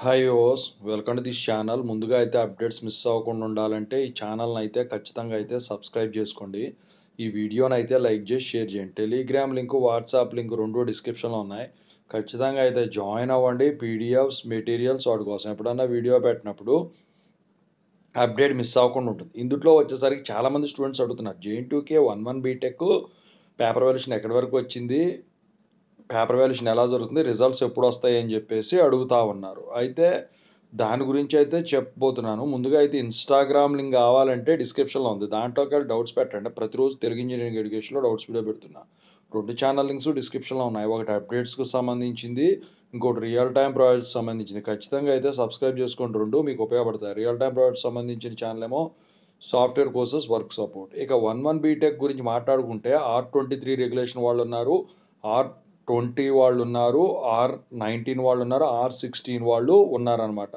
hi ఓస్ welcome to this channel ముందుగా అయితే అప్డేట్స్ మిస్ అవ్వకుండా ఉండాలంటే ఈ ఛానల్ని అయితే ఖచ్చితంగా అయితే సబ్స్క్రైబ్ చేసుకోండి ఈ వీడియోని అయితే లైక్ చేసి షేర్ చేయండి టెలిగ్రామ్ లింక్ వాట్సాప్ లింక్ రెండు డిస్క్రిప్షన్లో ఉన్నాయి ఖచ్చితంగా అయితే జాయిన్ అవ్వండి పీడిఎఫ్స్ మెటీరియల్స్ వాటి కోసం ఎప్పుడన్నా వీడియో పెట్టినప్పుడు అప్డేట్ మిస్ అవ్వకుండా ఉంటుంది ఇందులో వచ్చేసరికి చాలామంది స్టూడెంట్స్ అడుగుతున్నారు JNTUK one one BTech paper valuation ఎక్కడి వరకు వచ్చింది పేపర్ వాల్యుయేషన్ ఎలా జరుగుతుంది రిజల్ట్స్ ఎప్పుడు వస్తాయి అని చెప్పేసి అడుగుతా ఉన్నారు అయితే దాని గురించి అయితే చెప్పబోతున్నాను ముందుగా అయితే ఇన్స్టాగ్రామ్ లింక్ కావాలంటే డిస్క్రిప్షన్లో ఉంది దాంట్లో కలిసి డౌట్స్ పెట్టండి ప్రతిరోజు తెలుగు ఇంజనీరింగ్ ఎడ్యుకేషన్లో డౌట్స్ వీడియో పెడుతున్నా రెండు ఛానల్ లింక్స్ డిస్క్రిప్షన్లో ఉన్నాయి ఒకటి అప్డేట్స్కి సంబంధించింది ఇంకోటి రియల్ టైం ప్రాజెక్ట్ సంబంధించింది ఖచ్చితంగా అయితే సబ్స్క్రైబ్ చేసుకోండి రెండు మీకు ఉపయోగపడతాయి రియల్ టైం ప్రాజెక్ట్ సంబంధించిన ఛానల్ ఏమో సాఫ్ట్వేర్ కోర్సెస్ వర్క్ సపోర్ట్ ఇక వన్ వన్ బీటెక్ గురించి మాట్లాడుకుంటే ఆర్ ట్వంటీ త్రీ రెగ్యులేషన్ వాళ్ళు ఉన్నారు ఆర్ ట్వంటీ వాళ్ళు ఉన్నారు ఆర్ నైన్టీన్ వాళ్ళు ఉన్నారు ఆర్ సిక్స్టీన్ వాళ్ళు ఉన్నారనమాట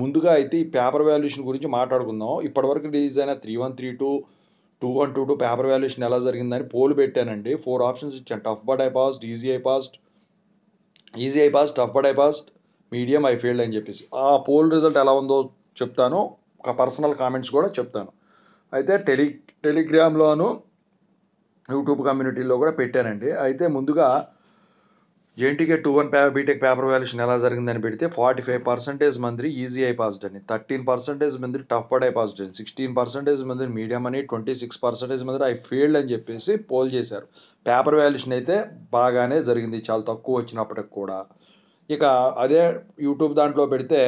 ముందుగా అయితే ఈ పేపర్ వాల్యుయేషన్ గురించి మాట్లాడుకుందాం ఇప్పటివరకు రిలీజ్ అయిన three one three two two one two two paper valuation ఎలా జరిగిందని పోల్ పెట్టానండి ఫోర్ ఆప్షన్స్ ఇచ్చాను tough but I passed easy I passed easy I passed tough but I passed medium I failed అని చెప్పేసి ఆ pole result ఎలా ఉందో చెప్తాను ఒక పర్సనల్ కామెంట్స్ కూడా చెప్తాను అయితే టెలి టెలిగ్రామ్లోను యూట్యూబ్ కమ్యూనిటీలో కూడా పెట్టానండి అయితే ముందుగా JNTUK two one paper BTech paper valuation ఎలా జరిగిందని పెడితే ఫార్టీ ఫైవ్ పర్సెంటేజ్ మంది ఈజీ అయి పాస్డ్ అని థర్టీన్ పర్సెంటేజ్ మంది టఫ్ పడ్ అయి పాస్డ్ అని సిక్స్టీన్ పర్సెంటేజ్ మంది మీడియం అని ట్వంటీ సిక్స్ పర్సెంటేజ్ మంది ఐ ఫీల్డ్ అని చెప్పేసి పోల్ చేశారు పేపర్ వాల్యుషన్ అయితే బాగానే జరిగింది చాలా తక్కువ వచ్చినప్పటికి కూడా ఇక అదే యూట్యూబ్ దాంట్లో పెడితే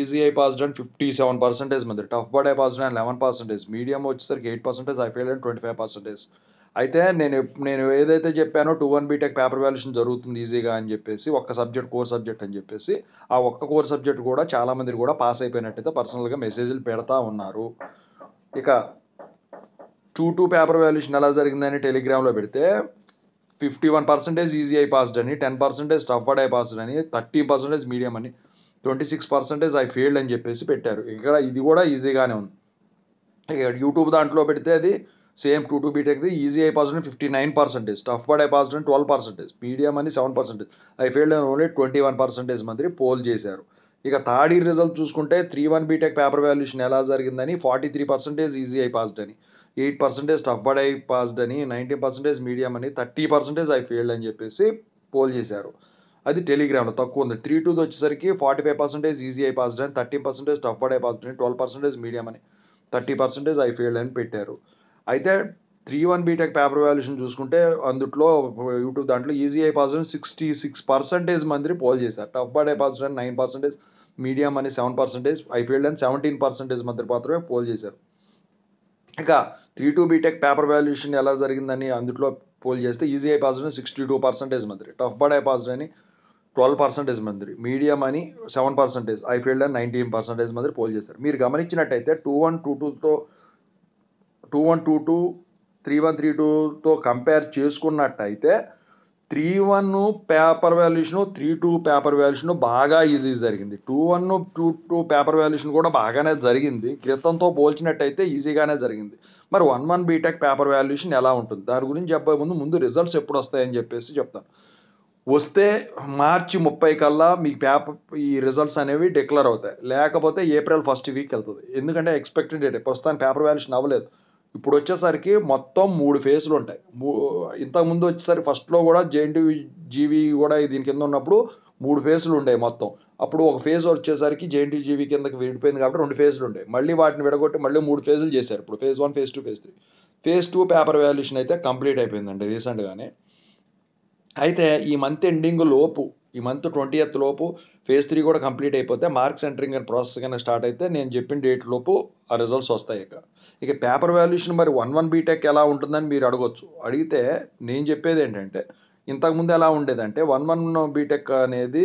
ఈజీ ఐ పాజిటివ్ అని ఫిఫ్టీ సెవెన్ పర్సెంటేజ్ మంది టఫ్ పడ్ అయి పాజిటివ్ అని లెవెన్ పర్సెంటేజ్ మీడియం వచ్చేసరికి ఎయిట్ పర్సెంటేజ్ ఐ ఫెయిల్ అని ట్వంటీ ఫైవ్ పర్సెంటేజ్ అయితే నేను నేను ఏదైతే చెప్పానో two one BTech paper valuation జరుగుతుంది ఈజీగా అని చెప్పేసి ఒక్క సబ్జెక్ట్ కోర్ సబ్జెక్ట్ అని చెప్పేసి ఆ ఒక్క కోర్ సబ్జెక్ట్ కూడా చాలామంది కూడా పాస్ అయిపోయినట్టయితే పర్సనల్గా మెసేజ్లు పెడతా ఉన్నారు ఇక టూ టూ పేపర్ వాల్యుయేషన్ ఎలా జరిగిందని టెలిగ్రామ్లో పెడితే fifty one percentage easy I passed అని ten percentage tough but I passed అని థర్టీ పర్సెంటేజ్ మీడియం అని twenty six percentage I failed అని చెప్పేసి పెట్టారు ఇక్కడ ఇది కూడా ఈజీగానే ఉంది యూట్యూబ్ దాంట్లో పెడితే అది సేమ్ టూ టూ బీటెక్ది e ఈజీ ఐ పాస్ ఉంటే fifty nine percentage tough but I pass ఉంటే ట్వెల్వ్ పర్సెంటేజ్ మీడియం అని సెవెన్ పర్సెంటేజ్ ఐ ఫెయిల్డ్ అని ఓన్లీ ట్వంటీ వన్ పర్సెంటేజ్ మంది పోల్ చేశారు ఇక థర్డ్ ఇయర్ రిజల్ట్ చూసుకుంటే three one BTech paper valuation ఎలా జరిగిందని forty three percentage easy I passed అని eight percentage tough but I passed అని నైన్టీన్ పర్సెంటేజ్ మీడియం అని థర్టీ పర్సెంటేజ్ ఐ ఫెయిల్డ్ అని చెప్పేసి పోల్ చేశారు అది టెలిగ్రామ్లో తక్కువ ఉంది త్రీ టూది వచ్చేసరికి forty five percentage easy I passed అని thirty percentage tough but I passed అని ట్వెల్వ్ పర్సెంటేజ్ మీడియం అని థర్టీ పర్సెంటేజ్ ఐ ఫెయిల్డ్ అని పెట్టారు అయితే three one BTech paper valuation చూసుకుంటే అందుట్లో యూట్యూబ్ దాంట్లో ఈజీ అయిపోతుంది సిక్స్టీ సిక్స్ పర్సెంటేజ్ మంది పోల్ చేశారు టఫ్ బర్డ్ పాస్ అని నైన్ పర్సెంటేజ్ మీడియం అని సెవెన్ పర్సెంటేజ్ ఐఫీల్డ్ అని సెవెంటీన్ పర్సెంటేజ్ మంది మాత్రమే పోల్ చేశారు ఇక three two BTech paper valuation ఎలా జరిగిందని అందుట్లో పోల్ చేస్తే ఈజీ అయిపోతుంది సిక్స్టీ టూ పర్సెంటేజ్ మంది టఫ్ బర్డ్ పాస్ అని ట్వెల్వ్ పర్సెంటేజ్ మంది మీడియం అని సెవెన్ పర్సెంటేజ్ ఐఫీల్డ్ అని నైన్టీన్ పర్సెంటేజ్ మంది పోల్ చేశారు మీరు గమనించినట్టయితే టూ వన్ టూ టూతో two one two two three one three టూతో కంపేర్ చేసుకున్నట్టయితే three one paper valuation three two paper valuation బాగా ఈజీ జరిగింది two one two two paper valuation కూడా బాగానే జరిగింది క్రితంతో పోల్చినట్టయితే ఈజీగానే జరిగింది మరి one one BTech paper valuation ఎలా ఉంటుంది దాని గురించి చెప్పే ముందు ముందు రిజల్ట్స్ ఎప్పుడు వస్తాయని చెప్పేసి చెప్తాను వస్తే మార్చి ముప్పై కల్లా మీ పేపర్ ఈ రిజల్ట్స్ అనేవి డిక్లేర్ అవుతాయి లేకపోతే ఏప్రిల్ ఫస్ట్ వీక్ వెళ్తుంది ఎందుకంటే ఎక్స్పెక్టెడ్ డేట్ ప్రస్తుతానికి పేపర్ వాల్యూషన్ అవ్వలేదు ఇప్పుడు వచ్చేసరికి మొత్తం మూడు ఫేజ్లు ఉంటాయి ఇంతకుముందు వచ్చేసరికి ఫస్ట్లో కూడా జేఎన్టీ జీవి కూడా దీని కింద ఉన్నప్పుడు మూడు ఫేజ్లు ఉండేవి మొత్తం అప్పుడు ఒక ఫేజ్ వచ్చేసరికి జేఎన్టీ జీవి కిందకి విడిపోయింది కాబట్టి రెండు ఫేజ్లు ఉండే మళ్ళీ వాటిని విడగొట్టి మళ్ళీ మూడు ఫేజ్లు చేశారు ఇప్పుడు phase one phase two phase three phase two paper valuation అయితే కంప్లీట్ అయిపోయిందండి రీసెంట్గానే అయితే ఈ మంత్ ఎండింగ్ లోపు ఈ మంత్ ట్వంటీ ఎయిత్ లోపు ఫేజ్ త్రీ కూడా కంప్లీట్ అయిపోతే మార్క్స్ ఎంటరింగ్ అండ్ ప్రాసెస్ కనుక స్టార్ట్ అయితే నేను చెప్పిన డేట్ లోపు ఆ రిజల్ట్స్ వస్తాయి ఇక ఇక పేపర్ వాల్యుయేషన్ మరి వన్ వన్ బీటెక్ ఎలా ఉంటుందని మీరు అడగొచ్చు అడిగితే నేను చెప్పేది ఏంటంటే ఇంతకుముందు ఎలా ఉండేదంటే వన్ వన్ బీటెక్ అనేది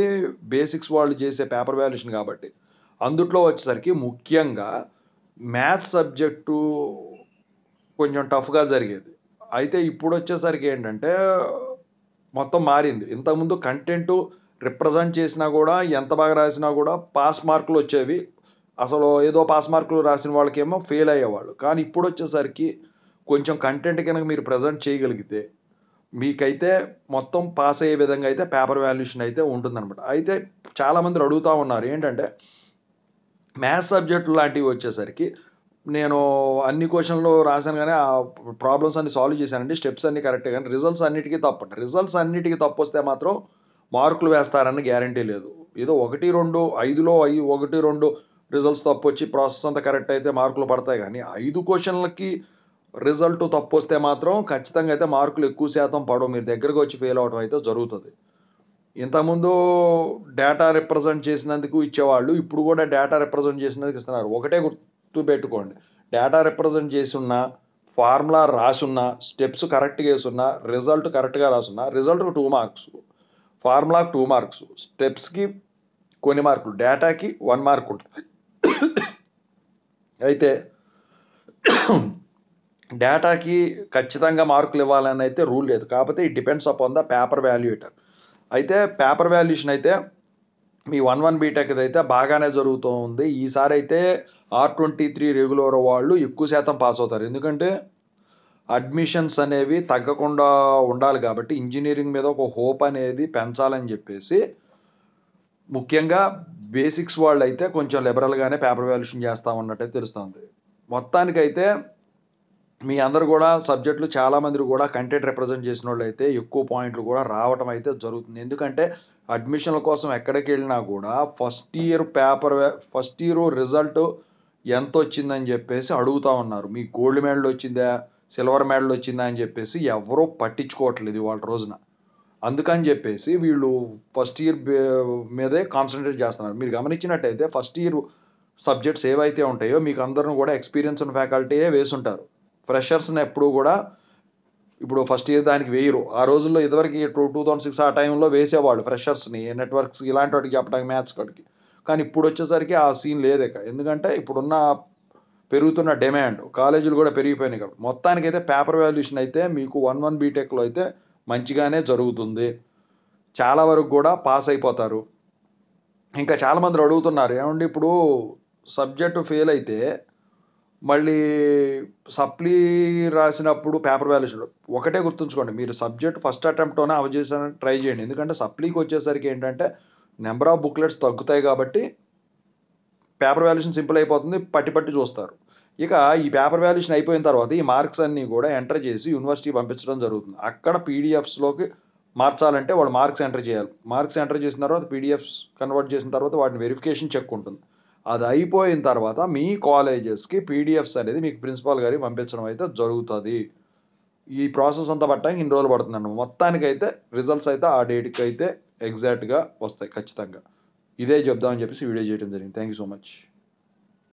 బేసిక్స్ వాళ్ళు చేసే పేపర్ వాల్యుయేషన్ కాబట్టి అందుట్లో వచ్చేసరికి ముఖ్యంగా మ్యాథ్స్ సబ్జెక్టు కొంచెం టఫ్గా జరిగేది అయితే ఇప్పుడు వచ్చేసరికి ఏంటంటే మొత్తం మారింది ఇంతకుముందు కంటెంట్ రిప్రజెంట్ చేసినా కూడా ఎంత బాగా రాసినా కూడా పాస్ మార్కులు వచ్చేవి అసలు ఏదో పాస్ మార్కులు రాసిన వాళ్ళకేమో ఫెయిల్ అయ్యేవాళ్ళు కానీ ఇప్పుడు వచ్చేసరికి కొంచెం కంటెంట్ కనుక మీరు ప్రజెంట్ చేయగలిగితే మీకైతే మొత్తం పాస్ అయ్యే విధంగా అయితే పేపర్ వాల్యుయేషన్ అయితే ఉంటుందన్నమాట అయితే చాలామంది అడుగుతూ ఉన్నారు ఏంటంటే మ్యాథ్స్ సబ్జెక్టు లాంటివి వచ్చేసరికి నేను అన్ని క్వశ్చన్లు రాశాను కానీ ఆ ప్రాబ్లమ్స్ అన్ని సాల్వ్ చేశానండి స్టెప్స్ అన్ని కరెక్ట్ కానీ రిజల్ట్స్ అన్నిటికీ తప్పు రిజల్ట్స్ అన్నిటికీ తప్పు వస్తే మాత్రం మార్కులు వేస్తారని గ్యారంటీ లేదు ఏదో ఒకటి రెండు ఐదులో ఐ ఒకటి రెండు రిజల్ట్స్ తప్పు వచ్చి ప్రాసెస్ అంతా కరెక్ట్ అయితే మార్కులు పడతాయి కానీ ఐదు క్వశ్చన్లకి రిజల్ట్ తప్పు వస్తే మాత్రం ఖచ్చితంగా అయితే మార్కులు ఎక్కువ శాతం పడవు మీరు దగ్గరకు వచ్చి ఫెయిల్ అవడం అయితే జరుగుతుంది ఇంతకుముందు డేటా రిప్రజెంట్ చేసినందుకు ఇచ్చేవాళ్ళు ఇప్పుడు కూడా డేటా రిప్రజెంట్ చేసినందుకు ఇస్తున్నారు ఒకటే గుర్తుపెట్టుకోండి డేటా రిప్రజెంట్ ఉన్న ఫార్ములా రాసున్నా స్టెప్స్ కరెక్ట్గా వేసున్న రిజల్ట్ కరెక్ట్గా రాసున్నా result two marks formula two marks స్టెప్స్కి కొన్ని మార్కులు డేటాకి వన్ మార్క్ ఉంటుంది అయితే డేటాకి ఖచ్చితంగా మార్కులు ఇవ్వాలని అయితే రూల్ లేదు కాకపోతే it depends upon the paper valuator అయితే పేపర్ వాల్యుయేషన్ అయితే మీ వన్ వన్ బీటెక్ అయితే బాగానే జరుగుతూ ఉంది ఈసారి అయితే ఆర్ ట్వంటీ త్రీ రెగ్యులర్ వాళ్ళు ఎక్కువ శాతం పాస్ అవుతారు ఎందుకంటే అడ్మిషన్స్ అనేవి తగ్గకుండా ఉండాలి కాబట్టి ఇంజనీరింగ్ మీద ఒక హోప్ అనేది పెంచాలని చెప్పేసి ముఖ్యంగా బేసిక్స్ వాళ్ళు అయితే కొంచెం లిబరల్గానే పేపర్ వాల్యుషన్ ఉన్నట్టే తెలుస్తుంది మొత్తానికైతే మీ అందరు కూడా సబ్జెక్టులు చాలామంది కూడా కంటెంట్ రిప్రజెంట్ చేసిన వాళ్ళు అయితే ఎక్కువ పాయింట్లు కూడా రావటం అయితే జరుగుతుంది ఎందుకంటే అడ్మిషన్ల కోసం ఎక్కడికి వెళ్ళినా కూడా first year paper first year result ఎంత వచ్చిందని చెప్పేసి అడుగుతూ ఉన్నారు మీ గోల్డ్ మెడల్ వచ్చిందా సిల్వర్ మెడల్ వచ్చిందా అని చెప్పేసి ఎవరూ పట్టించుకోవట్లేదు వాళ్ళ రోజున అందుకని చెప్పేసి వీళ్ళు ఫస్ట్ ఇయర్ మీదే కాన్సన్ట్రేట్ చేస్తున్నారు మీరు గమనించినట్టయితే ఫస్ట్ ఇయర్ సబ్జెక్ట్స్ ఏవైతే ఉంటాయో మీకు అందరూ కూడా ఎక్స్పీరియన్స్ ఉన్న ఫ్యాకల్టీయే వేసుంటారు ఫ్రెషర్స్ని ఎప్పుడూ కూడా ఇప్పుడు ఫస్ట్ ఇయర్ దానికి వేయరు ఆ రోజుల్లో ఇదివరకు టూ టూ థౌసండ్ సిక్స్ ఆ టైంలో వేసేవాళ్ళు ఫ్రెషర్స్ని నెట్వర్క్స్ ఇలాంటి వాటికి చెప్పడానికి మ్యాథ్స్ కాడికి కానీ ఇప్పుడు వచ్చేసరికి ఆ సీన్ లేదక ఎందుకంటే ఇప్పుడున్న పెరుగుతున్న డిమాండ్ కాలేజీలు కూడా పెరిగిపోయినాయి కాబట్టి మొత్తానికైతే పేపర్ వాల్యుయేషన్ అయితే మీకు వన్ వన్ బీటెక్లో అయితే మంచిగానే జరుగుతుంది చాలా వరకు కూడా పాస్ అయిపోతారు ఇంకా చాలామంది అడుగుతున్నారు ఏమండి ఇప్పుడు సబ్జెక్టు ఫెయిల్ అయితే మళ్ళీ సప్లీ రాసినప్పుడు పేపర్ వ్యాల్యూషన్ ఒకటే గుర్తుంచుకోండి మీరు సబ్జెక్ట్ ఫస్ట్ అటెంప్ట్లోనే అవజేసానని ట్రై చేయండి ఎందుకంటే సప్లీకి వచ్చేసరికి ఏంటంటే నెంబర్ ఆఫ్ బుక్లెట్స్ తగ్గుతాయి కాబట్టి పేపర్ వాల్యూషన్ సింపుల్ అయిపోతుంది పట్టి పట్టి చూస్తారు ఇక ఈ పేపర్ వాల్యుయేషన్ అయిపోయిన తర్వాత ఈ మార్క్స్ అన్నీ కూడా ఎంటర్ చేసి యూనివర్సిటీ పంపించడం జరుగుతుంది అక్కడ పీడిఎఫ్స్లోకి మార్చాలంటే వాళ్ళు మార్క్స్ ఎంటర్ చేయాలి మార్క్స్ ఎంటర్ చేసిన తర్వాత పీడిఎఫ్స్ కన్వర్ట్ చేసిన తర్వాత వాటిని వెరిఫికేషన్ చెక్ ఉంటుంది అది అయిపోయిన తర్వాత మీ కాలేజెస్కి పీడిఎఫ్స్ అనేది మీకు ప్రిన్సిపాల్ గారికి పంపించడం అయితే జరుగుతుంది ఈ ప్రాసెస్ అంతా పట్టడానికి ఇన్ని రోజులు పడుతుందండి మొత్తానికైతే రిజల్ట్స్ అయితే ఆ డేట్కి అయితే ఎగ్జాక్ట్గా వస్తాయి ఖచ్చితంగా ఇదే చెప్దామని చెప్పేసి వీడియో చేయడం జరిగింది థ్యాంక్ యూ సో మచ్